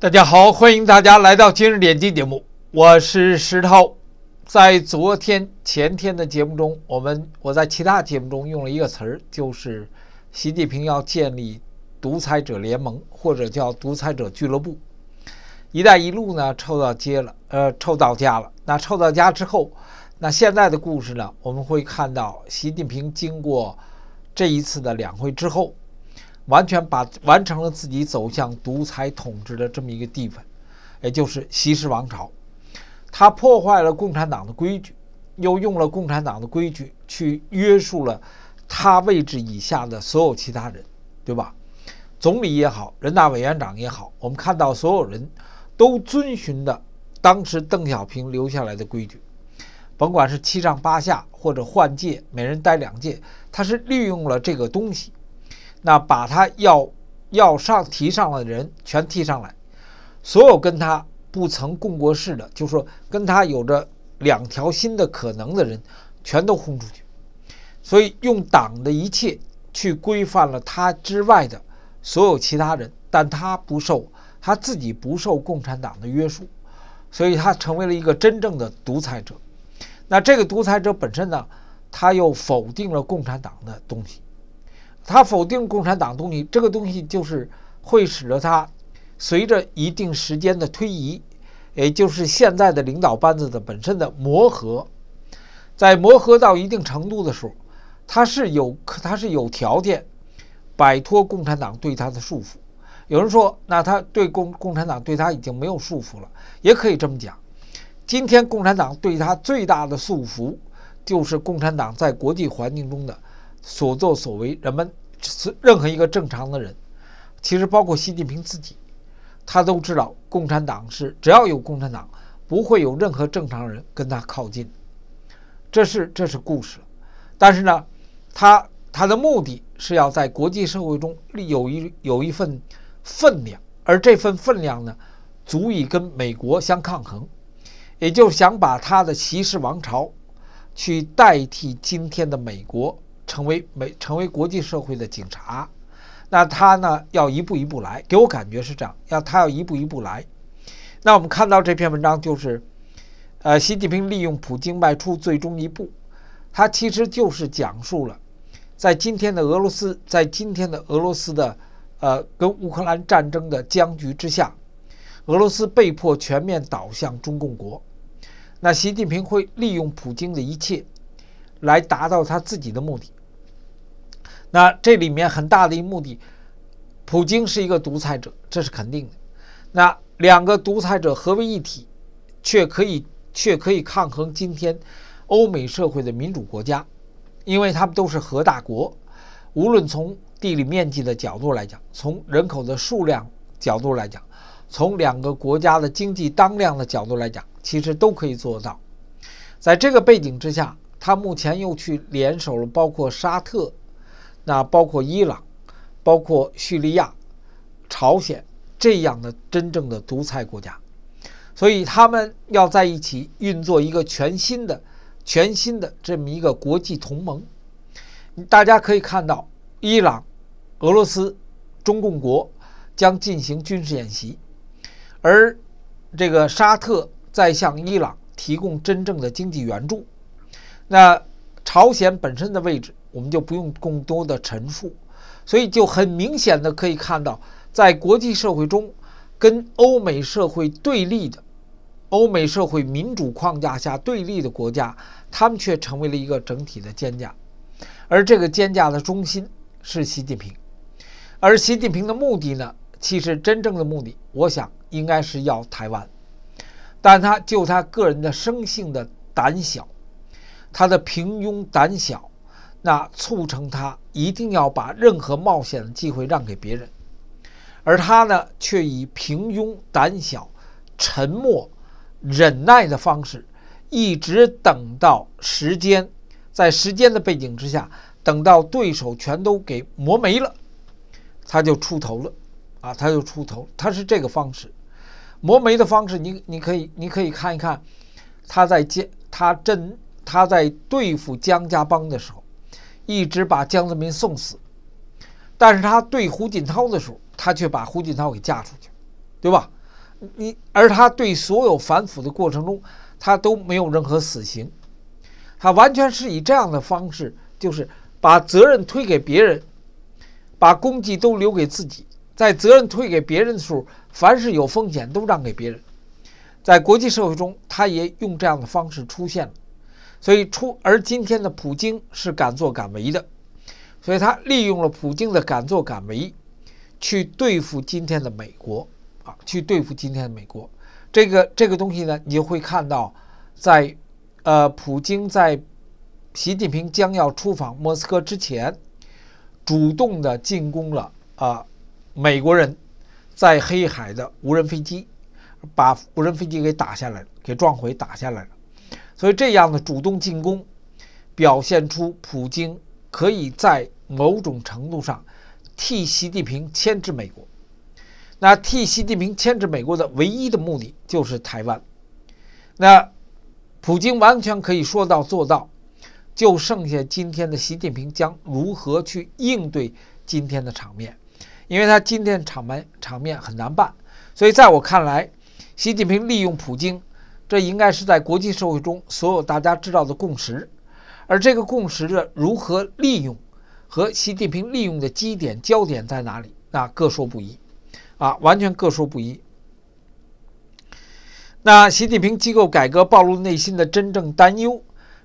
大家好，欢迎大家来到今日点击节目，我是石涛。在昨天、前天的节目中，我们我在其他节目中用了一个词儿，就是习近平要建立独裁者联盟，或者叫独裁者俱乐部。一带一路呢，臭到街了，呃，臭到家了。那臭到家之后，那现在的故事呢，我们会看到习近平经过这一次的两会之后。完全把完成了自己走向独裁统治的这么一个地位，也就是西施王朝，他破坏了共产党的规矩，又用了共产党的规矩去约束了他位置以下的所有其他人，对吧？总理也好，人大委员长也好，我们看到所有人都遵循的当时邓小平留下来的规矩，甭管是七上八下或者换届，每人待两届，他是利用了这个东西。那把他要要上提上来的人全提上来，所有跟他不曾共过事的，就说跟他有着两条心的可能的人，全都轰出去。所以用党的一切去规范了他之外的所有其他人，但他不受他自己不受共产党的约束，所以他成为了一个真正的独裁者。那这个独裁者本身呢，他又否定了共产党的东西。他否定共产党东西，这个东西就是会使得他随着一定时间的推移，也就是现在的领导班子的本身的磨合，在磨合到一定程度的时候，他是有他是有条件摆脱共产党对他的束缚。有人说，那他对共共产党对他已经没有束缚了，也可以这么讲。今天共产党对他最大的束缚，就是共产党在国际环境中的。所作所为，人们是任何一个正常的人，其实包括习近平自己，他都知道共产党是只要有共产党，不会有任何正常人跟他靠近。这是这是故事，但是呢，他他的目的是要在国际社会中有一有一份分量，而这份分量呢，足以跟美国相抗衡，也就想把他的骑士王朝去代替今天的美国。成为美成为国际社会的警察，那他呢要一步一步来，给我感觉是这样，要他要一步一步来。那我们看到这篇文章就是，呃，习近平利用普京迈出最终一步，他其实就是讲述了，在今天的俄罗斯，在今天的俄罗斯的，呃，跟乌克兰战争的僵局之下，俄罗斯被迫全面倒向中共国。那习近平会利用普京的一切，来达到他自己的目的。那这里面很大的一目的，普京是一个独裁者，这是肯定的。那两个独裁者合为一体，却可以却可以抗衡今天欧美社会的民主国家，因为他们都是核大国。无论从地理面积的角度来讲，从人口的数量角度来讲，从两个国家的经济当量的角度来讲，其实都可以做到。在这个背景之下，他目前又去联手了包括沙特。那包括伊朗、包括叙利亚、朝鲜这样的真正的独裁国家，所以他们要在一起运作一个全新的、全新的这么一个国际同盟。大家可以看到，伊朗、俄罗斯、中共国将进行军事演习，而这个沙特在向伊朗提供真正的经济援助。那朝鲜本身的位置？我们就不用更多的陈述，所以就很明显的可以看到，在国际社会中，跟欧美社会对立的，欧美社会民主框架下对立的国家，他们却成为了一个整体的肩架，而这个肩架的中心是习近平，而习近平的目的呢，其实真正的目的，我想应该是要台湾，但他就他个人的生性的胆小，他的平庸胆小。那促成他一定要把任何冒险的机会让给别人，而他呢，却以平庸、胆小、沉默、忍耐的方式，一直等到时间，在时间的背景之下，等到对手全都给磨没了，他就出头了，啊，他就出头，他是这个方式，磨没的方式，你你可以你可以看一看，他在接他正他在对付江家帮的时候。一直把江泽民送死，但是他对胡锦涛的时候，他却把胡锦涛给嫁出去，对吧？你而他对所有反腐的过程中，他都没有任何死刑，他完全是以这样的方式，就是把责任推给别人，把功绩都留给自己。在责任推给别人的时候，凡是有风险都让给别人。在国际社会中，他也用这样的方式出现了。所以出而今天的普京是敢作敢为的，所以他利用了普京的敢作敢为，去对付今天的美国，啊，去对付今天的美国。这个这个东西呢，你就会看到，在呃，普京在习近平将要出访莫斯科之前，主动的进攻了啊，美国人在黑海的无人飞机，把无人飞机给打下来给撞毁打下来了。所以这样的主动进攻，表现出普京可以在某种程度上替习近平牵制美国。那替习近平牵制美国的唯一的目的就是台湾。那普京完全可以说到做到，就剩下今天的习近平将如何去应对今天的场面，因为他今天场面场面很难办。所以在我看来，习近平利用普京。这应该是在国际社会中所有大家知道的共识，而这个共识的如何利用和习近平利用的基点、焦点在哪里，那各说不一啊，完全各说不一。那习近平机构改革暴露内心的真正担忧，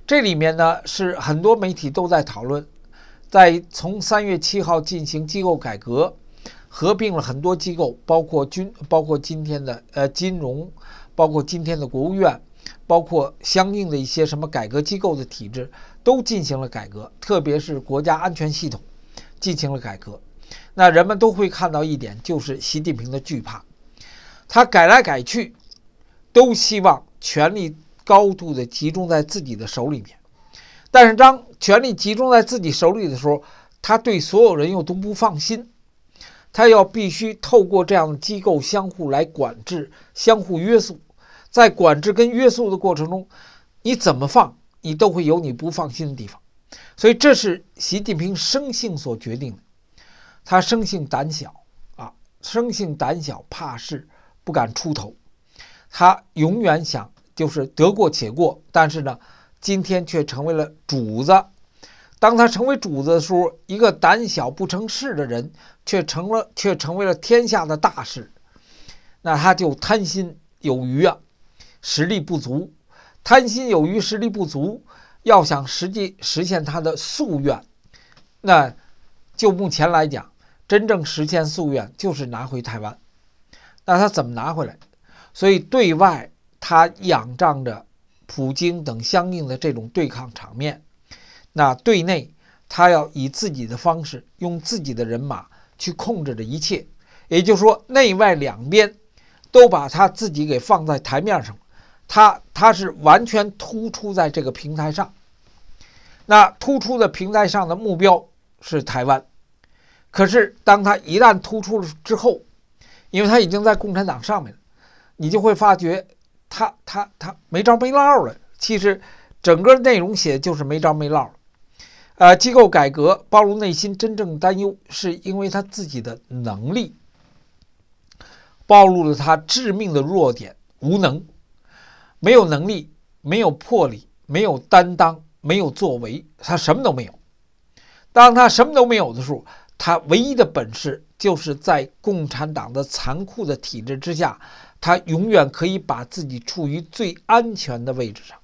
这里面呢是很多媒体都在讨论，在从三月七号进行机构改革，合并了很多机构，包括军，包括今天的呃金融。包括今天的国务院，包括相应的一些什么改革机构的体制，都进行了改革，特别是国家安全系统进行了改革。那人们都会看到一点，就是习近平的惧怕，他改来改去，都希望权力高度的集中在自己的手里面。但是当权力集中在自己手里的时候，他对所有人又都不放心，他要必须透过这样的机构相互来管制、相互约束。在管制跟约束的过程中，你怎么放，你都会有你不放心的地方，所以这是习近平生性所决定的。他生性胆小啊，生性胆小怕事，不敢出头。他永远想就是得过且过，但是呢，今天却成为了主子。当他成为主子的时候，一个胆小不成事的人，却成了却成为了天下的大事。那他就贪心有余啊。实力不足，贪心有余，实力不足。要想实际实现他的夙愿，那就目前来讲，真正实现夙愿就是拿回台湾。那他怎么拿回来？所以对外他仰仗着普京等相应的这种对抗场面；那对内他要以自己的方式，用自己的人马去控制着一切。也就是说，内外两边都把他自己给放在台面上。他他是完全突出在这个平台上，那突出的平台上的目标是台湾，可是当他一旦突出了之后，因为他已经在共产党上面了，你就会发觉他他他没招没落了。其实整个内容写就是没招没落，呃，机构改革暴露内心真正担忧，是因为他自己的能力暴露了他致命的弱点——无能。没有能力，没有魄力，没有担当，没有作为，他什么都没有。当他什么都没有的时候，他唯一的本事就是在共产党的残酷的体制之下，他永远可以把自己处于最安全的位置上。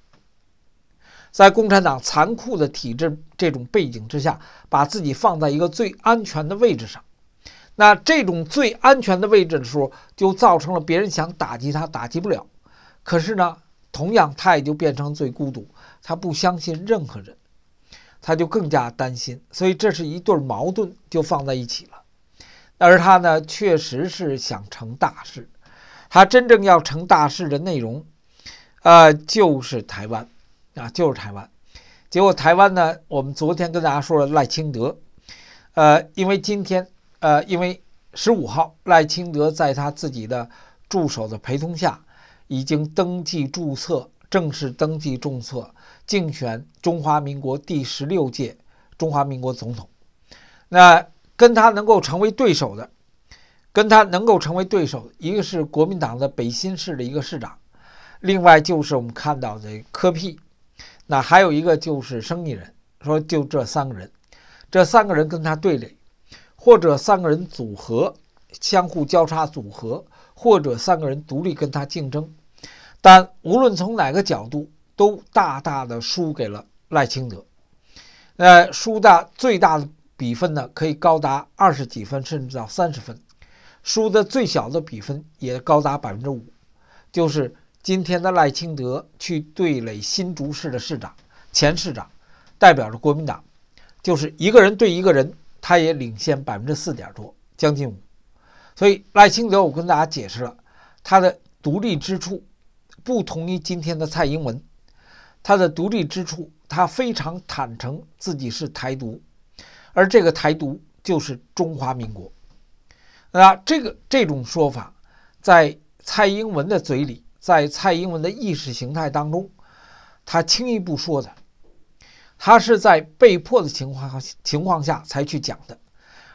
在共产党残酷的体制这种背景之下，把自己放在一个最安全的位置上，那这种最安全的位置的时候，就造成了别人想打击他，打击不了。可是呢？同样，他也就变成最孤独。他不相信任何人，他就更加担心。所以，这是一对矛盾，就放在一起了。而他呢，确实是想成大事。他真正要成大事的内容，呃，就是台湾啊，就是台湾。结果，台湾呢，我们昨天跟大家说了赖清德。呃，因为今天，呃，因为十五号，赖清德在他自己的助手的陪同下。已经登记注册，正式登记注册竞选中华民国第十六届中华民国总统。那跟他能够成为对手的，跟他能够成为对手，一个是国民党的北新市的一个市长，另外就是我们看到的柯辟，那还有一个就是生意人，说就这三个人，这三个人跟他对垒，或者三个人组合，相互交叉组合，或者三个人独立跟他竞争。但无论从哪个角度，都大大的输给了赖清德。呃，输大最大的比分呢，可以高达二十几分，甚至到三十分；输的最小的比分也高达百分之五。就是今天的赖清德去对垒新竹市的市长，前市长，代表着国民党，就是一个人对一个人，他也领先百分之四点多，将近五。所以赖清德，我跟大家解释了他的独立之处。不同于今天的蔡英文，他的独立之处，他非常坦诚自己是台独，而这个台独就是中华民国。那这个这种说法，在蔡英文的嘴里，在蔡英文的意识形态当中，他轻易不说的，他是在被迫的情况情况下才去讲的，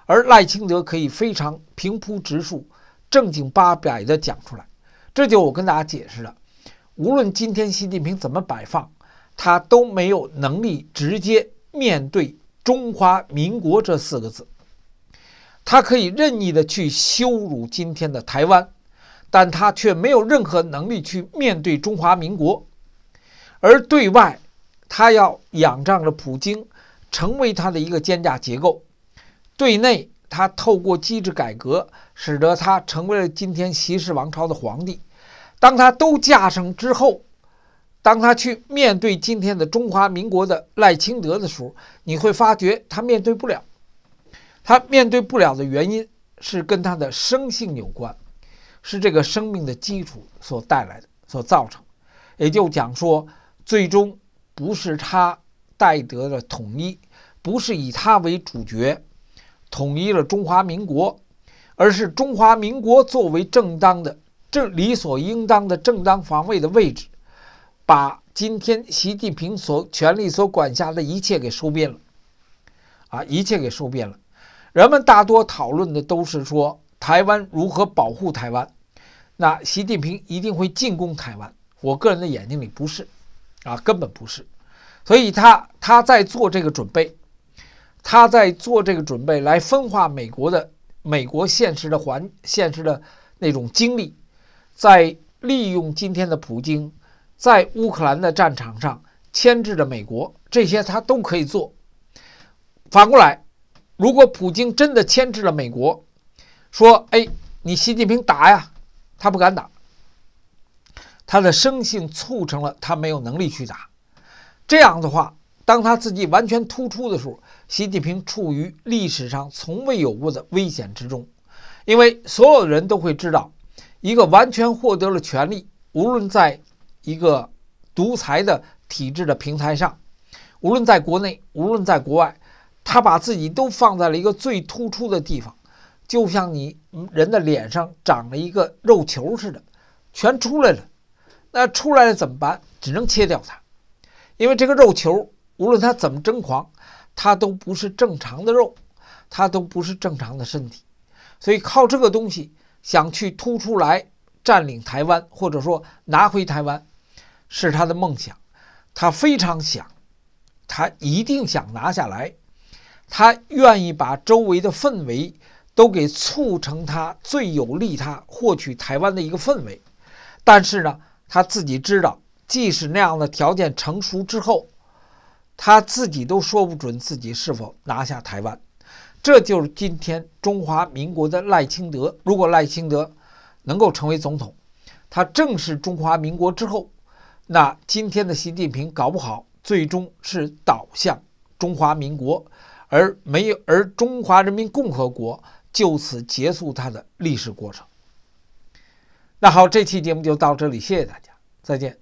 而赖清德可以非常平铺直述、正经八百的讲出来，这就我跟大家解释了。无论今天习近平怎么摆放，他都没有能力直接面对“中华民国”这四个字。他可以任意的去羞辱今天的台湾，但他却没有任何能力去面对“中华民国”。而对外，他要仰仗着普京，成为他的一个肩胛结构；对内，他透过机制改革，使得他成为了今天习氏王朝的皇帝。当他都架上之后，当他去面对今天的中华民国的赖清德的时候，你会发觉他面对不了。他面对不了的原因是跟他的生性有关，是这个生命的基础所带来的所造成。也就讲说，最终不是他戴得了统一，不是以他为主角统一了中华民国，而是中华民国作为正当的。这理所应当的正当防卫的位置，把今天习近平所权力所管辖的一切给收编了，啊，一切给收编了。人们大多讨论的都是说台湾如何保护台湾，那习近平一定会进攻台湾。我个人的眼睛里不是，啊，根本不是。所以他他在做这个准备，他在做这个准备来分化美国的美国现实的环现实的那种经历。在利用今天的普京，在乌克兰的战场上牵制着美国，这些他都可以做。反过来，如果普京真的牵制了美国，说：“哎，你习近平打呀，他不敢打。”他的生性促成了他没有能力去打。这样的话，当他自己完全突出的时候，习近平处于历史上从未有过的危险之中，因为所有的人都会知道。一个完全获得了权力，无论在一个独裁的体制的平台上，无论在国内，无论在国外，他把自己都放在了一个最突出的地方，就像你人的脸上长了一个肉球似的，全出来了。那出来了怎么办？只能切掉它，因为这个肉球无论它怎么疯狂，它都不是正常的肉，它都不是正常的身体，所以靠这个东西。想去突出来占领台湾，或者说拿回台湾，是他的梦想，他非常想，他一定想拿下来，他愿意把周围的氛围都给促成他最有利他获取台湾的一个氛围，但是呢，他自己知道，即使那样的条件成熟之后，他自己都说不准自己是否拿下台湾。这就是今天中华民国的赖清德。如果赖清德能够成为总统，他正是中华民国之后，那今天的习近平搞不好，最终是倒向中华民国，而没有而中华人民共和国就此结束它的历史过程。那好，这期节目就到这里，谢谢大家，再见。